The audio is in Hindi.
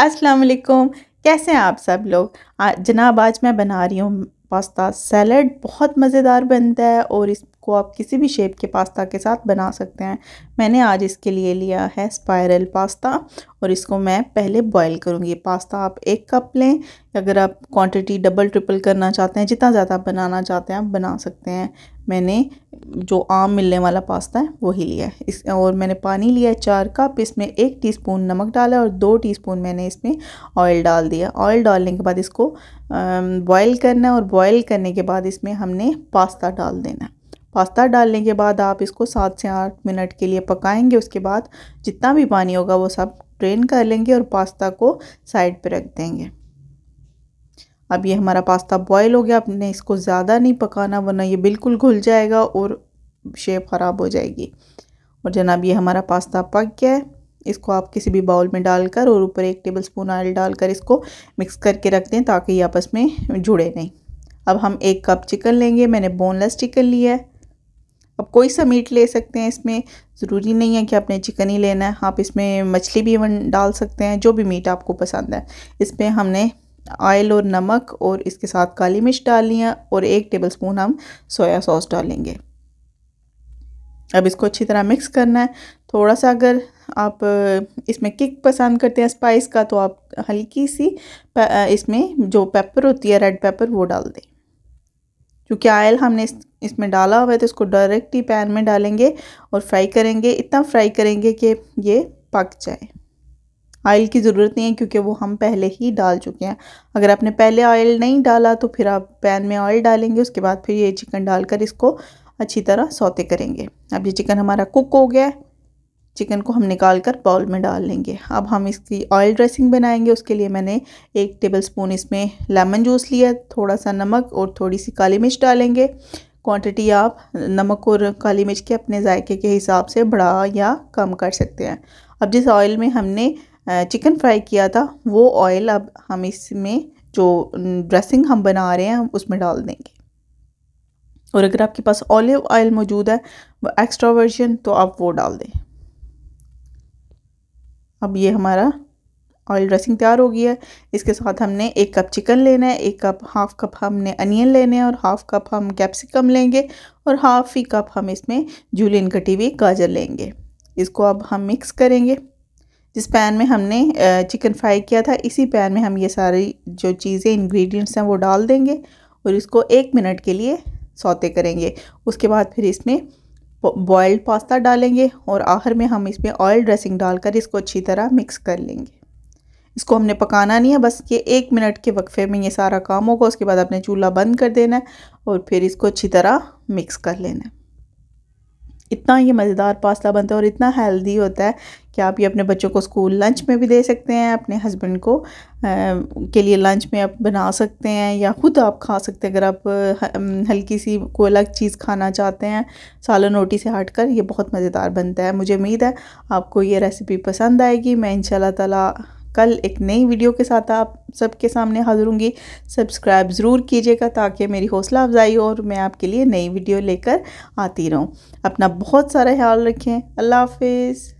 अस्सलाम वालेकुम कैसे हैं आप सब लोग जनाब आज मैं बना रही हूँ पास्ता सैलड बहुत मज़ेदार बनता है और इसको आप किसी भी शेप के पास्ता के साथ बना सकते हैं मैंने आज इसके लिए लिया है स्पायरल पास्ता और इसको मैं पहले बॉईल करूँगी पास्ता आप एक कप लें अगर आप क्वांटिटी डबल ट्रिपल करना चाहते हैं जितना ज़्यादा बनाना चाहते हैं आप बना सकते हैं मैंने जो आम मिलने वाला पास्ता है वही लिया है इस और मैंने पानी लिया है चार कप इसमें एक टीस्पून नमक डाला और दो टीस्पून मैंने इसमें ऑयल डाल दिया ऑयल डालने के बाद इसको बॉयल करना है और बॉयल करने के बाद इसमें हमने पास्ता डाल देना है पास्ता डालने के बाद आप इसको सात से आठ मिनट के लिए पकाएंगे उसके बाद जितना भी पानी होगा वो सब ड्रेन कर लेंगे और पास्ता को साइड पर रख देंगे अब ये हमारा पास्ता बॉयल हो गया आपने इसको ज़्यादा नहीं पकाना वरना ये बिल्कुल घुल जाएगा और शेप ख़राब हो जाएगी और जनाब ये हमारा पास्ता पक गया है इसको आप किसी भी बाउल में डालकर और ऊपर एक टेबल स्पून ऑयल डालकर इसको मिक्स करके रख दें ताकि ये आपस में जुड़े नहीं अब हम एक कप चिकन लेंगे मैंने बोनलेस चिकन लिया है अब कोई सा मीट ले सकते हैं इसमें ज़रूरी नहीं है कि आपने चिकन ही लेना है आप इसमें मछली भी डाल सकते हैं जो भी मीट आपको पसंद है इसमें हमने ऑयल और नमक और इसके साथ काली मिर्च डालनी है और एक टेबल स्पून हम सोया सॉस डालेंगे अब इसको अच्छी तरह मिक्स करना है थोड़ा सा अगर आप इसमें किक पसंद करते हैं स्पाइस का तो आप हल्की सी इसमें जो पेपर होती है रेड पेपर वो डाल दें क्योंकि आयल हमने इस, इसमें डाला हुआ है तो इसको डायरेक्ट ही पैन में डालेंगे और फ्राई करेंगे इतना फ्राई करेंगे कि ये पक जाए ऑयल की ज़रूरत नहीं है क्योंकि वो हम पहले ही डाल चुके हैं अगर आपने पहले ऑयल नहीं डाला तो फिर आप पैन में ऑयल डालेंगे उसके बाद फिर ये चिकन डालकर इसको अच्छी तरह सौते करेंगे अब ये चिकन हमारा कुक हो गया है चिकन को हम निकाल कर बाउल में डाल लेंगे अब हम इसकी ऑयल ड्रेसिंग बनाएंगे उसके लिए मैंने एक टेबल स्पून इसमें लेमन जूस लिया थोड़ा सा नमक और थोड़ी सी काली मिर्च डालेंगे क्वांटिटी आप नमक और काली मिर्च के अपने जायके के हिसाब से बढ़ा या कम कर सकते हैं अब जिस ऑयल में हमने चिकन फ्राई किया था वो ऑयल अब हम इसमें जो ड्रेसिंग हम बना रहे हैं हम उसमें डाल देंगे और अगर आपके पास ऑलिव ऑयल मौजूद है एक्स्ट्रा वर्जन तो आप वो डाल दें अब ये हमारा ऑयल ड्रेसिंग तैयार हो गई है इसके साथ हमने एक कप चिकन लेना है एक कप हाफ कप हमने अनियन लेने हैं और हाफ कप हम कैप्सिकम लेंगे और हाफ ही कप हम इसमें जूलियन कटी हुई गाजर लेंगे इसको अब हम मिक्स करेंगे जिस पैन में हमने चिकन फ्राई किया था इसी पैन में हम ये सारी जो चीज़ें इंग्रेडिएंट्स हैं वो डाल देंगे और इसको एक मिनट के लिए सौते करेंगे उसके बाद फिर इसमें बॉयल्ड पास्ता डालेंगे और आखिर में हम इसमें ऑयल ड्रेसिंग डालकर इसको अच्छी तरह मिक्स कर लेंगे इसको हमने पकाना नहीं है बस ये एक मिनट के वक्फे में ये सारा काम होगा उसके बाद अपने चूल्हा बंद कर देना है और फिर इसको अच्छी तरह मिक्स कर लेना है इतना ही मज़ेदार पास्ता बनता है और इतना हेल्दी होता है कि आप ये अपने बच्चों को स्कूल लंच में भी दे सकते हैं अपने हस्बैंड को आ, के लिए लंच में आप बना सकते हैं या ख़ुद आप खा सकते हैं अगर आप हल्की सी कोई अलग चीज़ खाना चाहते हैं सालन रोटी से हट कर ये बहुत मज़ेदार बनता है मुझे उम्मीद है आपको ये रेसिपी पसंद आएगी मैं इन ताला कल एक नई वीडियो के साथ आप सबके सामने हाजिर होंगी सब्सक्राइब ज़रूर कीजिएगा ताकि मेरी हौसला अफजाई हो और मैं आपके लिए नई वीडियो लेकर आती रहूँ अपना बहुत सारा ख्याल रखें अल्लाह हाफिज़